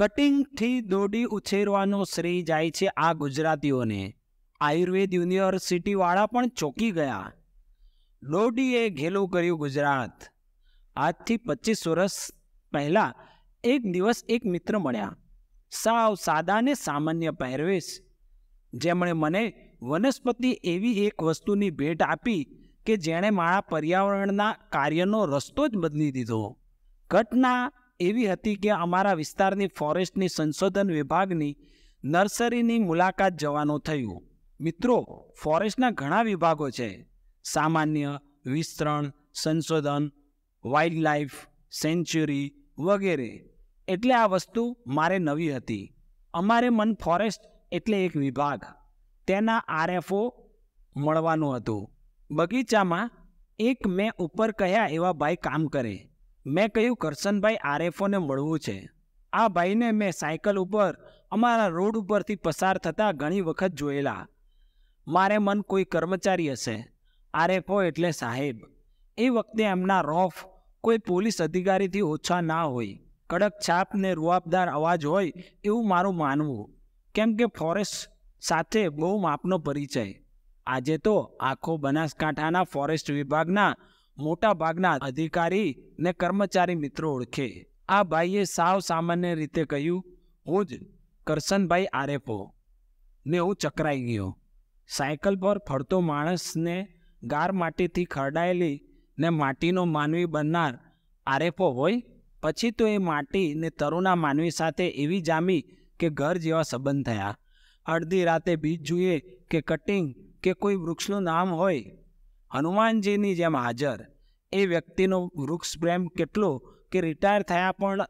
કટિંગથી દોડી ઉછેરવાનો શ્રેય જાય છે આ ગુજરાતીઓને આયુર્વેદ યુનિવર્સિટીવાળા પણ ચોંકી ગયા દોડીએ ઘેલું કર્યું ગુજરાત આજથી પચીસ વર્ષ પહેલાં એક દિવસ એક મિત્ર મળ્યા સાવ સાદા ને સામાન્ય પહેરવેશ જેમણે મને વનસ્પતિ એવી એક વસ્તુની ભેટ આપી કે જેણે મારા પર્યાવરણના કાર્યનો રસ્તો જ બદલી દીધો ઘટના એવી હતી કે અમારા વિસ્તારની ફોરેસ્ટની સંશોધન વિભાગની નર્સરીની મુલાકાત જવાનું થયું મિત્રો ફોરેસ્ટના ઘણા વિભાગો છે સામાન્ય વિસ્તરણ સંશોધન વાઇલ્ડ સેન્ચ્યુરી વગેરે એટલે આ વસ્તુ મારે નવી હતી અમારે મન ફોરેસ્ટ એટલે એક વિભાગ તેના આરએફઓ મળવાનું હતું બગીચામાં એક મેં ઉપર કહ્યા એવા ભાઈ કામ કરે મેં કહ્યું કરશનભાઈ આરએફઓને મળવું છે આ ભાઈને મેં સાયકલ ઉપર અમારા રોડ ઉપરથી પસાર થતાં ઘણી વખત જોયેલા મારે મન કોઈ કર્મચારી હશે આરએફઓ એટલે સાહેબ એ વખતે એમના રોફ કોઈ પોલીસ અધિકારીથી ઓછા ના હોય કડક છાપ ને રૂઆબદાર અવાજ હોય એવું મારું માનવું કેમ કે ફોરેસ્ટ સાથે બહુ માપનો પરિચય આજે તો આખો બનાસકાંઠાના ફોરેસ્ટ વિભાગના મોટાભાગના અધિકારી ને કર્મચારી મિત્રો ઓળખે આ ભાઈએ સાવ સામાન્ય રીતે કહ્યું હું જ કરશનભાઈ આરેપો ને હું ચકરાઈ ગયો સાયકલ પર ફરતો માણસને ગાર માટીથી ખરડાયેલી ને માટીનો માનવી બનનાર આરેપો હોય પછી તો એ માટી ને તરુના માનવી સાથે એવી જામી કે ઘર જેવા સંબંધ થયા અડધી રાતે બીજ જુએ કે કટિંગ કે કોઈ વૃક્ષનું નામ હોય હનુમાનજીની જેમ હાજર એ વ્યક્તિનો વૃક્ષ પ્રેમ કેટલો કે રિટાયર થયા પણ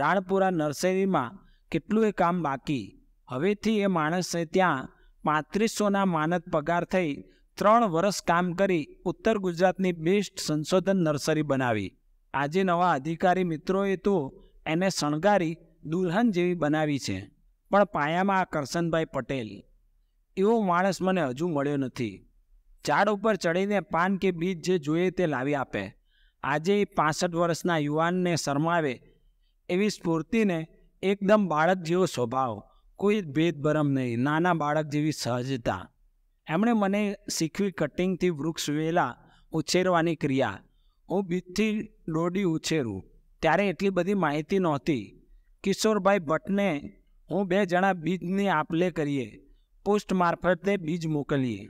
રાણપુરા નર્સરીમાં કેટલું એ કામ બાકી હવેથી એ માણસે ત્યાં પાંત્રીસોના માનદ પગાર થઈ ત્રણ વર્ષ કામ કરી ઉત્તર ગુજરાતની બેસ્ટ સંશોધન નર્સરી બનાવી આજે નવા અધિકારી મિત્રોએ તો એને શણગારી દુલ્હન જેવી બનાવી છે પણ પાયામાં આ કરશનભાઈ પટેલ એવો માણસ મને હજુ મળ્યો નથી ઝાડ ઉપર ચડીને પાન કે બીજ જે જોઈએ તે લાવી આપે આજે એ પાસઠ વર્ષના યુવાનને શરમાવે એવી સ્ફૂર્તિને એકદમ બાળક જેવો સ્વભાવ કોઈ ભેદભરમ નહીં નાના બાળક જેવી સહજતા એમણે મને શીખવી કટિંગથી વૃક્ષ વેલા ઉછેરવાની ક્રિયા હું બીજથી દોડી ઉછેરું ત્યારે એટલી બધી માહિતી નહોતી કિશોરભાઈ ભટ્ટને હું બે જણા બીજની આપલે કરીએ પોસ્ટ મારફતે બીજ મોકલીએ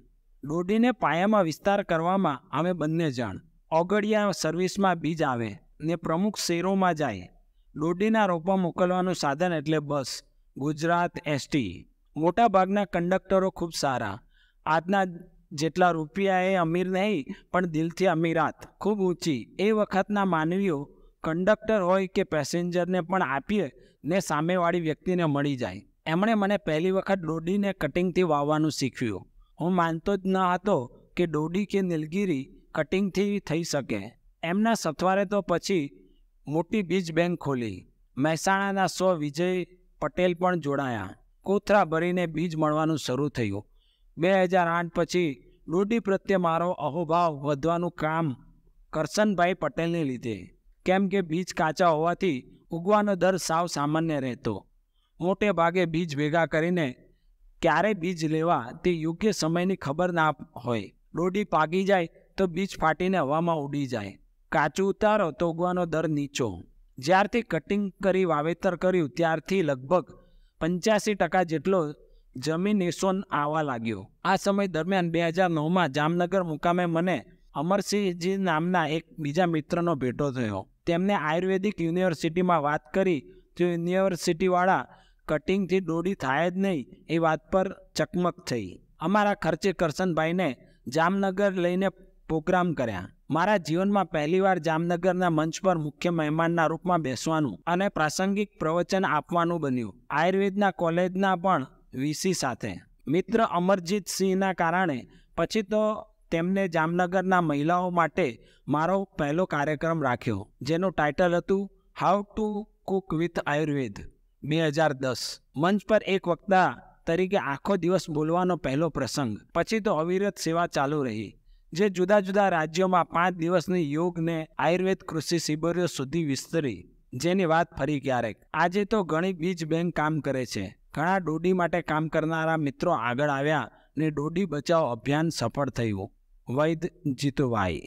દોડીને પાયામાં વિસ્તાર કરવામાં અમે બંને જણ ઓગડિયા સર્વિસમાં બીજ આવે ને પ્રમુખ શેરોમાં જાય દોડીના રોપા મોકલવાનું સાધન એટલે બસ ગુજરાત એસટી મોટાભાગના કંડક્ટરો ખૂબ સારા આજના જેટલા રૂપિયા એ અમીર નહીં પણ દિલથી અમીરાત ખૂબ ઊંચી એ વખતના માનવીઓ કંડક્ટર હોય કે પેસેન્જરને પણ આપીએ ને સામેવાળી વ્યક્તિને મળી જાય એમણે મને પહેલી વખત દોડીને કટિંગથી વાવવાનું શીખ્યું હું માનતો જ ન હતો કે ડોડી કે નીલગીરી કટિંગથી થઈ શકે એમના સથવારે તો પછી મોટી બીજ બેંક ખોલી મહેસાણાના સો વિજય પટેલ પણ જોડાયા કોથરા ભરીને બીજ મળવાનું શરૂ થયું બે હજાર આઠ પછી ડોડી પ્રત્યે મારો અહોભાવ વધવાનું કામ કરશનભાઈ પટેલને લીધે કેમ કે બીજ કાચા હોવાથી ઉગવાનો દર સાવ સામાન્ય રહેતો મોટે ભાગે બીજ ભેગા કરીને ક્યારે બીજ લેવા તે યોગ્ય સમયની ખબર ના હોય ડોડી પાકી જાય તો બીજ ફાટીને હવામાં ઉડી જાય કાચું ઉતારો તો ઉગવાનો દર નીચો જ્યારથી કટિંગ કરી વાવેતર કર્યું ત્યારથી લગભગ પંચ્યાસી ટકા જેટલો જમીન એસોન આવવા લાગ્યો આ સમય દરમિયાન બે હજાર નવમાં જામનગર મુકામે મને અમરસિંહજી નામના એક બીજા મિત્રનો ભેટો થયો તેમને આયુર્વેદિક યુનિવર્સિટીમાં વાત કરી તો યુનિવર્સિટીવાળા કટિંગથી દોરી થાય જ નહીં એ વાત પર ચકમક થઈ અમારા ખર્ચે કરશનભાઈને જામનગર લઈને પ્રોગ્રામ કર્યા મારા જીવનમાં પહેલીવાર જામનગરના મંચ પર મુખ્ય મહેમાનના રૂપમાં બેસવાનું અને પ્રાસંગિક પ્રવચન આપવાનું બન્યું આયુર્વેદના કોલેજના પણ વીસી સાથે મિત્ર અમરજીતસિંહના કારણે પછી તો તેમને જામનગરના મહિલાઓ માટે મારો પહેલો કાર્યક્રમ રાખ્યો જેનું ટાઇટલ હતું how to cook with Ayurveda બે હજાર દસ મંચ પર એક વક્તા તરીકે આખો દિવસ બોલવાનો પહેલો પ્રસંગ પછી તો અવિરત સેવા ચાલુ રહી જે જુદા જુદા રાજ્યોમાં પાંચ દિવસની યોગને આયુર્વેદ કૃષિ શિબિરો સુધી વિસ્તરી જેની વાત ફરી ક્યારેક આજે તો ઘણી બીજ બેંક કામ કરે છે ઘણા ડોડી માટે કામ કરનારા મિત્રો આગળ આવ્યા ને દોડી બચાવ અભિયાન સફળ થયું વૈદ જીતુભાઈ